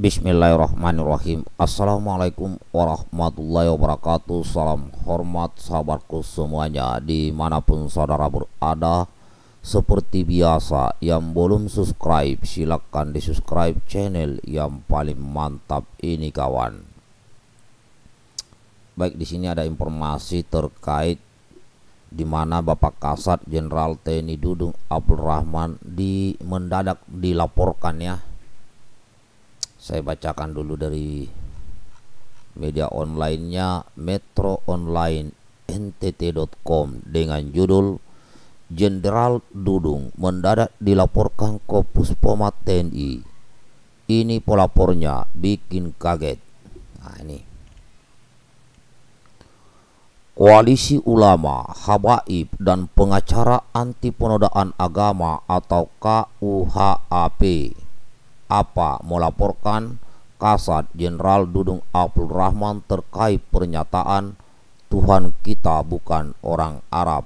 Bismillahirrahmanirrahim Assalamualaikum warahmatullahi wabarakatuh Salam hormat sahabatku semuanya Dimanapun saudara berada Seperti biasa Yang belum subscribe Silahkan di subscribe channel Yang paling mantap ini kawan Baik di sini ada informasi terkait di mana Bapak Kasat Jenderal TNI Dudung Abdul Rahman di mendadak dilaporkan ya saya bacakan dulu dari media onlinenya Metro Online NTT.com dengan judul Jenderal Dudung mendadak dilaporkan ke Puspoma TNI. Ini pelapornya bikin kaget. Nah ini. Koalisi Ulama, Habaib, dan Pengacara Anti Penodaan Agama atau KUHAP apa melaporkan Kasat Jenderal Dudung Abdul Rahman terkait pernyataan Tuhan kita bukan orang Arab.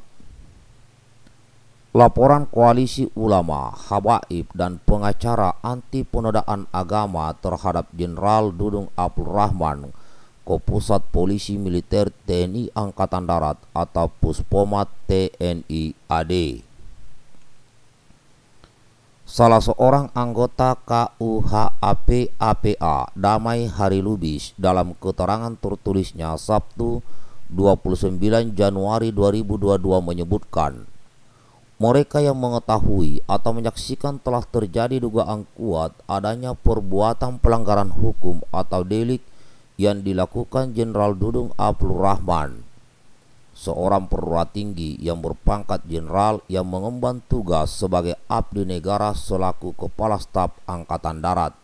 Laporan koalisi ulama, habaib dan pengacara anti penodaan agama terhadap Jenderal Dudung Abdul Rahman ke Pusat Polisi Militer TNI Angkatan Darat atau Puspomat TNI AD. Salah seorang anggota KUHAP APA Damai Hari Lubis dalam keterangan tertulisnya Sabtu 29 Januari 2022 menyebutkan mereka yang mengetahui atau menyaksikan telah terjadi dugaan kuat adanya perbuatan pelanggaran hukum atau delik yang dilakukan Jenderal Dudung Abdul Rahman seorang perwira tinggi yang berpangkat jenderal yang mengemban tugas sebagai abdi negara selaku kepala staf angkatan darat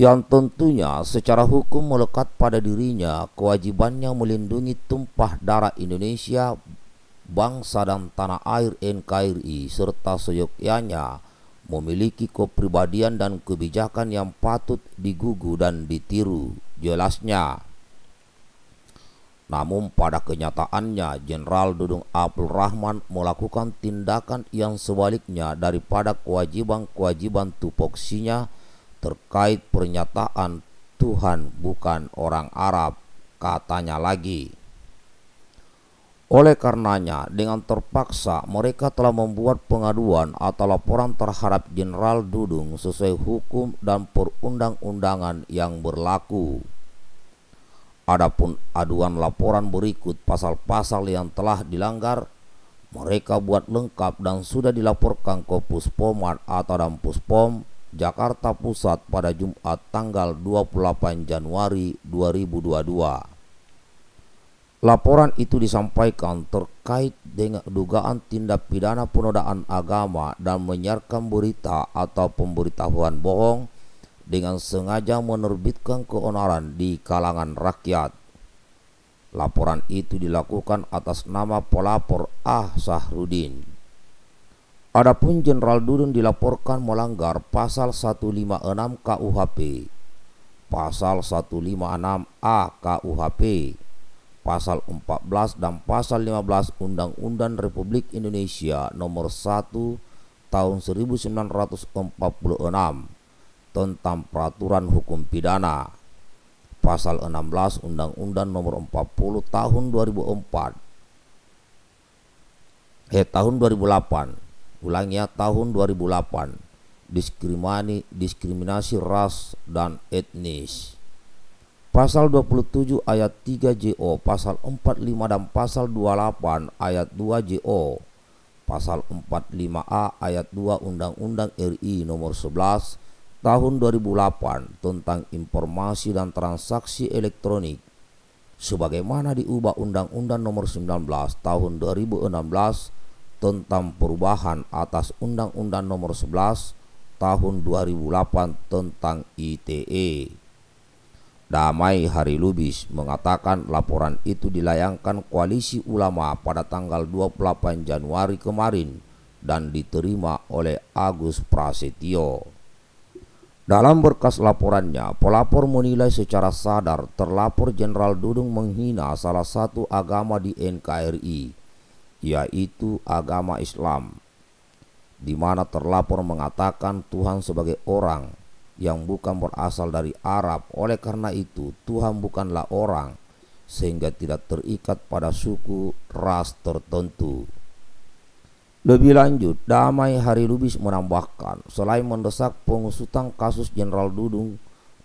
yang tentunya secara hukum melekat pada dirinya kewajibannya melindungi tumpah darah Indonesia, bangsa dan tanah air NKRI serta seyogyanya memiliki kepribadian dan kebijakan yang patut digugu dan ditiru. Jelasnya, namun pada kenyataannya Jenderal Dudung Abdul Rahman melakukan tindakan yang sebaliknya daripada kewajiban-kewajiban tupoksinya terkait pernyataan Tuhan bukan orang Arab katanya lagi. Oleh karenanya, dengan terpaksa mereka telah membuat pengaduan atau laporan terhadap Jenderal Dudung sesuai hukum dan perundang-undangan yang berlaku. Adapun aduan laporan berikut pasal-pasal yang telah dilanggar, mereka buat lengkap dan sudah dilaporkan ke Puspomat atau dan Puspom Jakarta Pusat pada Jumat tanggal 28 Januari 2022. Laporan itu disampaikan terkait dengan dugaan tindak pidana penodaan agama dan menyiarkan berita atau pemberitahuan bohong dengan sengaja menerbitkan keonaran di kalangan rakyat. Laporan itu dilakukan atas nama pelapor Ah Sahrudin. Adapun Jenderal Dudun dilaporkan melanggar pasal 156 KUHP, pasal 156 A KUHP, pasal 14 dan pasal 15 Undang-Undang Republik Indonesia nomor 1 tahun 1946 tentang peraturan hukum pidana pasal 16 Undang-Undang Nomor 40 Tahun 2004 eh tahun 2008 ulangnya tahun 2008 diskriminasi diskriminasi ras dan etnis pasal 27 ayat 3 JO pasal 45 dan pasal 28 ayat 2 JO pasal 45A ayat 2 Undang-Undang RI nomor 11 tahun 2008 tentang informasi dan transaksi elektronik sebagaimana diubah Undang-Undang Nomor 19 Tahun 2016 tentang perubahan atas Undang-Undang Nomor 11 Tahun 2008 tentang ITE. Damai Hari Lubis mengatakan laporan itu dilayangkan koalisi ulama pada tanggal 28 Januari kemarin dan diterima oleh Agus Prasetyo. Dalam berkas laporannya, pelapor menilai secara sadar terlapor Jenderal Dudung menghina salah satu agama di NKRI, yaitu agama Islam, di mana terlapor mengatakan Tuhan sebagai orang yang bukan berasal dari Arab. Oleh karena itu, Tuhan bukanlah orang, sehingga tidak terikat pada suku ras tertentu. Lebih lanjut, Damai Hari Lubis menambahkan, selain mendesak pengusutan kasus Jenderal Dudung,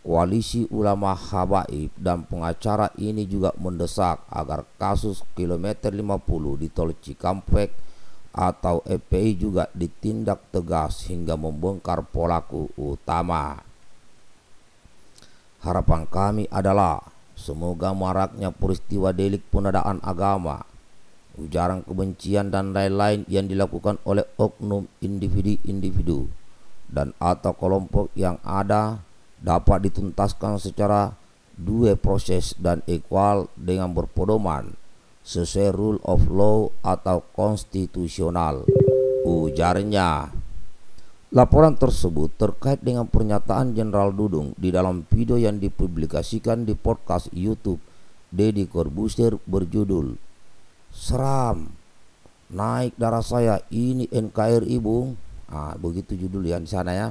koalisi ulama habaib dan pengacara ini juga mendesak agar kasus kilometer 50 di tol Cikampek atau EPI juga ditindak tegas hingga membongkar pelaku utama. Harapan kami adalah semoga maraknya peristiwa delik penodaan agama ujaran kebencian dan lain-lain yang dilakukan oleh oknum individu-individu dan atau kelompok yang ada dapat dituntaskan secara dua proses dan equal dengan berpedoman sesuai rule of law atau konstitusional ujarnya Laporan tersebut terkait dengan pernyataan Jenderal Dudung di dalam video yang dipublikasikan di podcast YouTube Deddy Corbuzier berjudul seram naik darah saya ini NKRI bung ah begitu judul yang di sana ya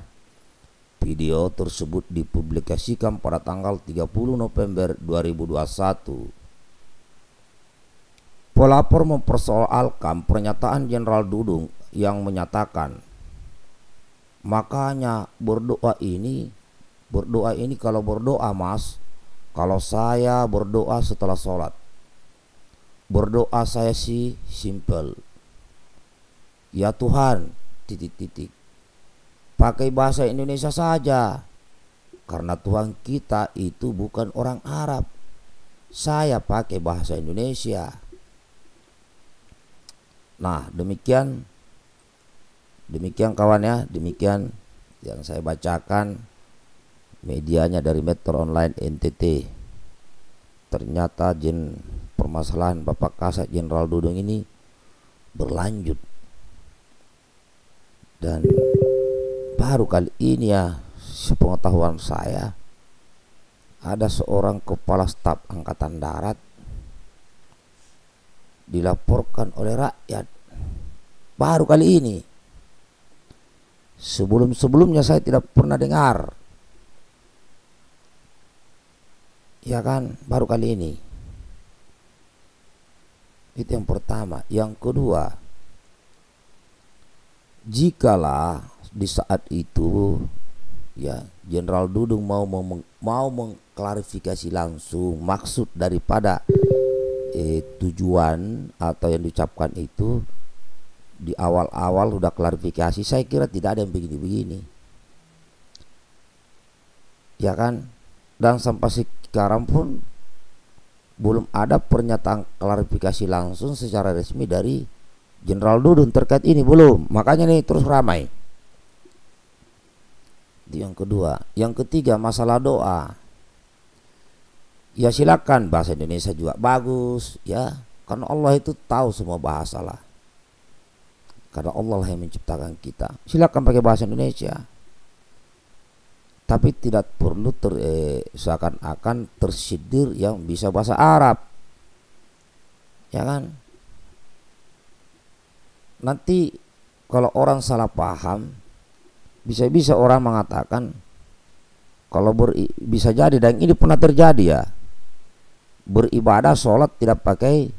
video tersebut dipublikasikan pada tanggal 30 November 2021 pelapor mempersoalkan pernyataan Jenderal Dudung yang menyatakan makanya berdoa ini berdoa ini kalau berdoa mas kalau saya berdoa setelah sholat Berdoa saya sih simple. Ya Tuhan, titik-titik. Pakai bahasa Indonesia saja. Karena Tuhan kita itu bukan orang Arab. Saya pakai bahasa Indonesia. Nah, demikian demikian kawan ya, demikian yang saya bacakan medianya dari Metro Online NTT. Ternyata Jin permasalahan Bapak Kasat Jenderal Dudung ini berlanjut dan baru kali ini ya sepengetahuan saya ada seorang kepala staf angkatan darat dilaporkan oleh rakyat baru kali ini sebelum-sebelumnya saya tidak pernah dengar ya kan baru kali ini itu yang pertama. Yang kedua, jikalah di saat itu ya Jenderal Dudung mau mau mengklarifikasi langsung maksud daripada eh, tujuan atau yang diucapkan itu di awal-awal sudah klarifikasi saya kira tidak ada yang begini-begini ya kan dan sampai sekarang pun belum ada pernyataan klarifikasi langsung secara resmi dari Jenderal Dudun terkait ini belum. Makanya nih terus ramai. Di yang kedua, yang ketiga masalah doa. Ya silakan bahasa Indonesia juga bagus ya. Karena Allah itu tahu semua bahasa lah. Karena Allah yang menciptakan kita. Silakan pakai bahasa Indonesia tapi tidak perlu ter, eh, seakan-akan tersidir yang bisa bahasa Arab ya kan nanti kalau orang salah paham bisa-bisa orang mengatakan kalau ber, bisa jadi dan ini pernah terjadi ya beribadah sholat tidak pakai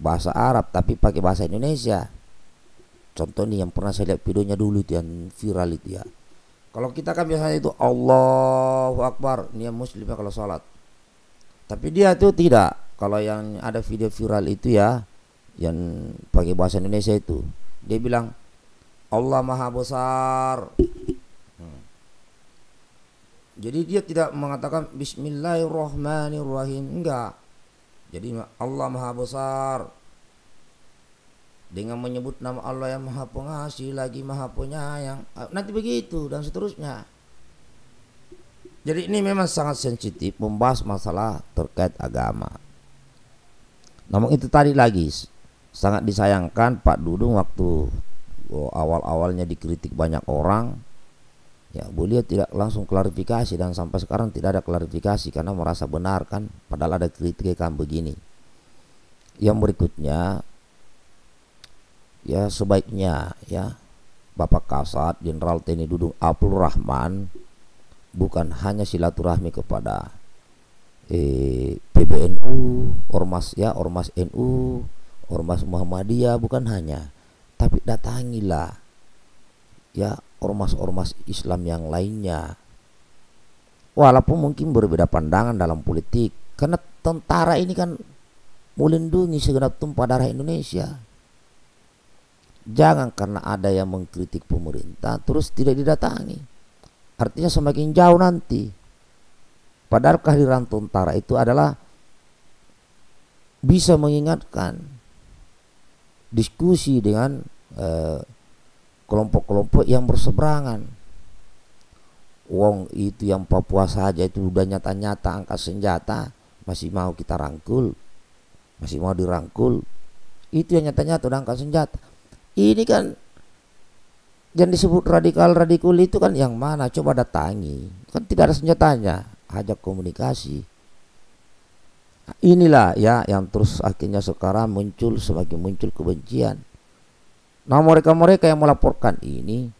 bahasa Arab tapi pakai bahasa Indonesia contoh nih yang pernah saya lihat videonya dulu itu yang viral itu ya kalau kita kan biasanya itu Allahu Akbar, dia muslimnya kalau sholat. Tapi dia tuh tidak. Kalau yang ada video viral itu ya, yang pakai bahasa Indonesia itu, dia bilang Allah Maha Besar. Hmm. Jadi dia tidak mengatakan Bismillahirrahmanirrahim enggak. Jadi Allah Maha Besar dengan menyebut nama Allah yang maha pengasih lagi maha penyayang ah, nanti begitu dan seterusnya jadi ini memang sangat sensitif membahas masalah terkait agama namun itu tadi lagi sangat disayangkan Pak Dudung waktu oh, awal-awalnya dikritik banyak orang ya beliau tidak langsung klarifikasi dan sampai sekarang tidak ada klarifikasi karena merasa benar kan padahal ada kritik kan begini yang berikutnya ya sebaiknya ya Bapak Kasat Jenderal TNI Dudung Abdul Rahman bukan hanya silaturahmi kepada eh, PBNU, ormas ya ormas NU, ormas Muhammadiyah bukan hanya, tapi datangilah ya ormas-ormas Islam yang lainnya. Walaupun mungkin berbeda pandangan dalam politik, karena tentara ini kan melindungi segenap tumpah darah Indonesia Jangan karena ada yang mengkritik pemerintah terus tidak didatangi. Artinya semakin jauh nanti. Padahal kehadiran tentara itu adalah bisa mengingatkan diskusi dengan eh, kelompok-kelompok eh, yang berseberangan. Wong itu yang Papua saja itu udah nyata-nyata angkat senjata masih mau kita rangkul, masih mau dirangkul. Itu yang nyata-nyata udah angkat senjata ini kan yang disebut radikal radikul itu kan yang mana coba datangi kan tidak ada senjatanya ajak komunikasi nah, inilah ya yang terus akhirnya sekarang muncul sebagai muncul kebencian nah mereka-mereka yang melaporkan ini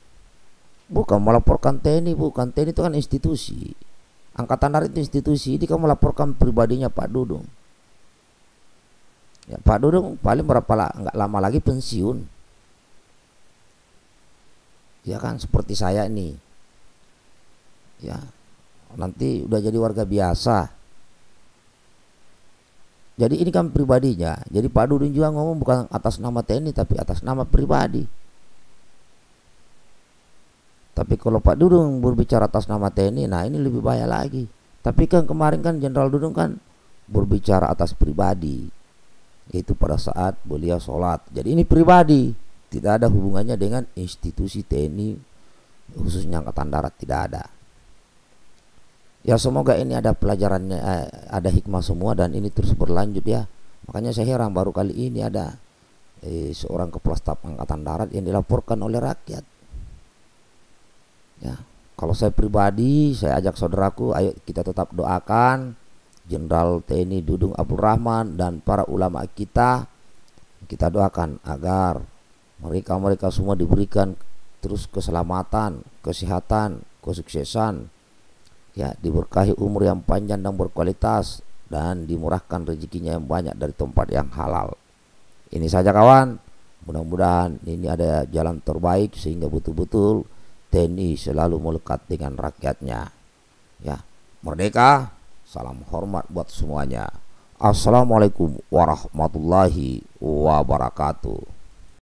bukan melaporkan TNI bukan TNI itu kan institusi angkatan darat itu institusi ini kan melaporkan pribadinya Pak Dudung ya Pak Dudung paling berapa lah, nggak lama lagi pensiun ya kan seperti saya ini ya nanti udah jadi warga biasa jadi ini kan pribadinya jadi Pak Dudun juga ngomong bukan atas nama TNI tapi atas nama pribadi tapi kalau Pak Dudung berbicara atas nama TNI nah ini lebih bahaya lagi tapi kan kemarin kan Jenderal Dudung kan berbicara atas pribadi itu pada saat beliau sholat jadi ini pribadi tidak ada hubungannya dengan institusi TNI khususnya angkatan darat tidak ada. Ya semoga ini ada pelajarannya eh, ada hikmah semua dan ini terus berlanjut ya. Makanya saya heran baru kali ini ada eh, seorang kepala staf angkatan darat yang dilaporkan oleh rakyat. Ya, kalau saya pribadi saya ajak saudaraku ayo kita tetap doakan Jenderal TNI Dudung Abdul Rahman dan para ulama kita kita doakan agar mereka-mereka semua diberikan terus keselamatan, kesehatan, kesuksesan. Ya, diberkahi umur yang panjang dan berkualitas dan dimurahkan rezekinya yang banyak dari tempat yang halal. Ini saja kawan. Mudah-mudahan ini ada jalan terbaik sehingga betul-betul TNI selalu melekat dengan rakyatnya. Ya, merdeka. Salam hormat buat semuanya. Assalamualaikum warahmatullahi wabarakatuh.